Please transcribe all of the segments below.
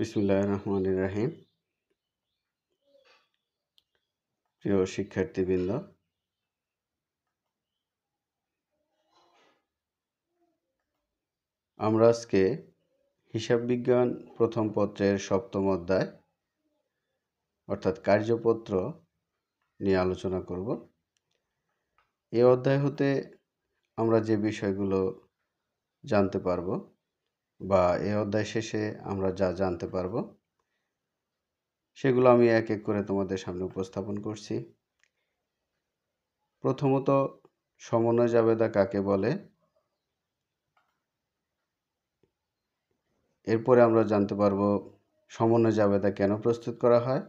বিসমুল্লাহ রহমান রাহিম প্রিয় শিক্ষার্থীবৃন্দ আমরা আজকে হিসাব বিজ্ঞান প্রথম পত্রের সপ্তম অধ্যায় অর্থাৎ কার্যপত্র নিয়ে আলোচনা করব এই অধ্যায় হতে আমরা যে বিষয়গুলো জানতে পারবো বা এই অধ্যায় শেষে আমরা যা জানতে পারব সেগুলো আমি এক এক করে তোমাদের সামনে উপস্থাপন করছি প্রথমত সমন্বয় জাবেদা কাকে বলে এরপরে আমরা জানতে পারব সমন্বয় জাবেদা কেন প্রস্তুত করা হয়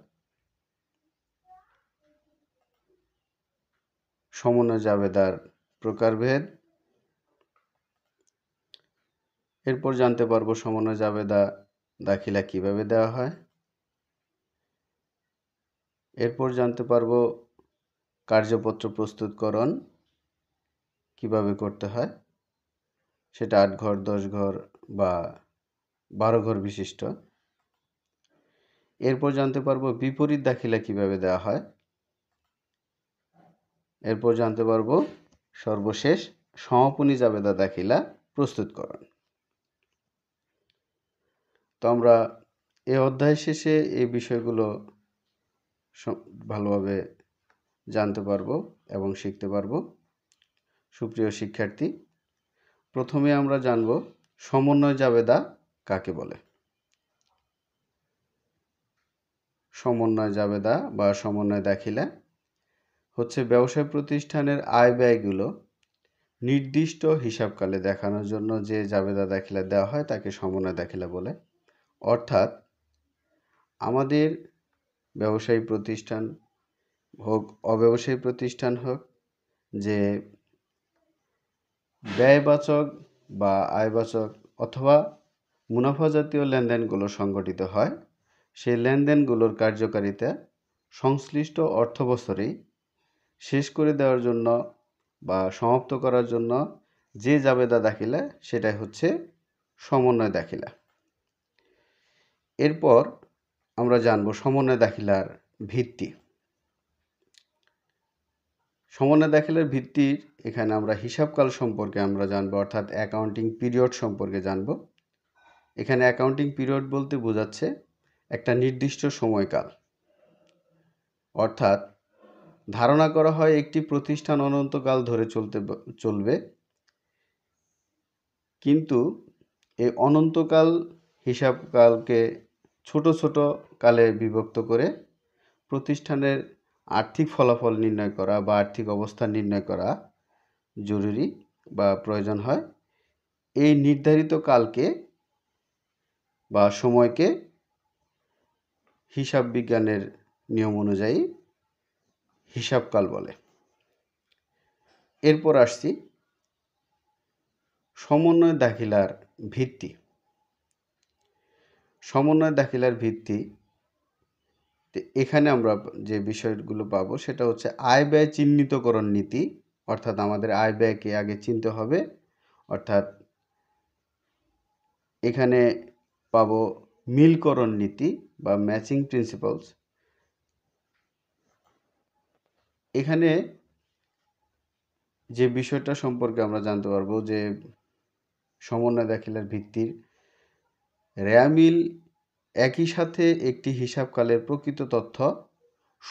সমন্বয় জাবেদার প্রকারভেদ এরপর জানতে পারবো সমন্বয় জাবেদা দাখিলা কিভাবে দেওয়া হয় এরপর জানতে পারবো কার্যপত্র প্রস্তুতকরণ কিভাবে করতে হয় সেটা আট ঘর দশ ঘর বা বারো ঘর বিশিষ্ট এরপর জানতে পারবো বিপরীত দাখিলা কিভাবে দেওয়া হয় এরপর জানতে পারবো সর্বশেষ সমাপনী জাবেদা দাখিলা প্রস্তুতকরণ তো আমরা এ অধ্যায় শেষে এই বিষয়গুলো ভালোভাবে জানতে পারবো এবং শিখতে পারবো সুপ্রিয় শিক্ষার্থী প্রথমে আমরা জানব সমন্বয় জাবেদা কাকে বলে সমন্বয় জাবেদা বা সমন্বয় দাখিলা হচ্ছে ব্যবসায় প্রতিষ্ঠানের আয় ব্যয়গুলো নির্দিষ্ট হিসাবকালে দেখানোর জন্য যে জাবেদা দাখিলা দেওয়া হয় তাকে সমন্বয় দাখিলা বলে অর্থাৎ আমাদের ব্যবসায়ী প্রতিষ্ঠান হোক অব্যবসায়ী প্রতিষ্ঠান হোক যে ব্যয়বাচক বা আয়বাচক অথবা মুনাফা জাতীয় লেনদেনগুলো সংগঠিত হয় সেই লেনদেনগুলোর কার্যকারিতা সংশ্লিষ্ট অর্থ বছরেই শেষ করে দেওয়ার জন্য বা সমাপ্ত করার জন্য যে জাবেদা দাখিলা সেটাই হচ্ছে সমন্বয় দাখিলা এরপর আমরা জানব সমন্বয় দাখিলার ভিত্তি সমন্বয় দাখিলার ভিত্তির এখানে আমরা হিসাবকাল সম্পর্কে আমরা জানব অর্থাৎ অ্যাকাউন্টিং পিরিয়ড সম্পর্কে জানব এখানে অ্যাকাউন্টিং পিরিয়ড বলতে বোঝাচ্ছে একটা নির্দিষ্ট সময়কাল অর্থাৎ ধারণা করা হয় একটি প্রতিষ্ঠান অনন্তকাল ধরে চলতে চলবে কিন্তু এই অনন্তকাল হিসাবকালকে ছোট কালে বিভক্ত করে প্রতিষ্ঠানের আর্থিক ফলাফল নির্ণয় করা বা আর্থিক অবস্থা নির্ণয় করা জরুরি বা প্রয়োজন হয় এই নির্ধারিত কালকে বা সময়কে হিসাব বিজ্ঞানের নিয়ম অনুযায়ী হিসাবকাল বলে এরপর আসছি সমন্বয় দাখিলার ভিত্তি সমন্বয় দাখিলার ভিত্তি এখানে আমরা যে বিষয়গুলো পাবো সেটা হচ্ছে আয় ব্যয় চিহ্নিতকরণ নীতি অর্থাৎ আমাদের আয় ব্যয়কে আগে চিনতে হবে অর্থাৎ এখানে পাবো মিলকরণ নীতি বা ম্যাচিং প্রিন্সিপালস এখানে যে বিষয়টা সম্পর্কে আমরা জানতে পারবো যে সমন্বয় দাখিলার ভিত্তির র্যামিল একই সাথে একটি হিসাবকালের প্রকৃত তথ্য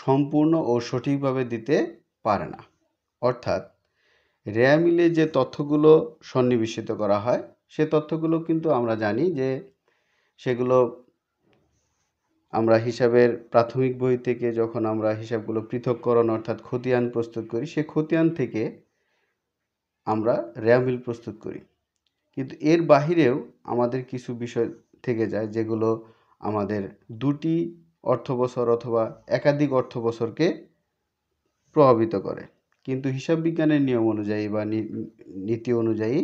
সম্পূর্ণ ও সঠিকভাবে দিতে পারে না অর্থাৎ র্যামিলে যে তথ্যগুলো সন্নিবেশিত করা হয় সে তথ্যগুলো কিন্তু আমরা জানি যে সেগুলো আমরা হিসাবের প্রাথমিক বই থেকে যখন আমরা হিসাবগুলো পৃথককরণ অর্থাৎ খতিয়ান প্রস্তুত করি সে খতিয়ান থেকে আমরা র্যামিল প্রস্তুত করি কিন্তু এর বাহিরেও আমাদের কিছু বিষয় থেকে যায় যেগুলো আমাদের দুটি অর্থবছর অথবা একাধিক অর্থবছরকে প্রভাবিত করে কিন্তু হিসাব বিজ্ঞানের নিয়ম অনুযায়ী বা নীতি অনুযায়ী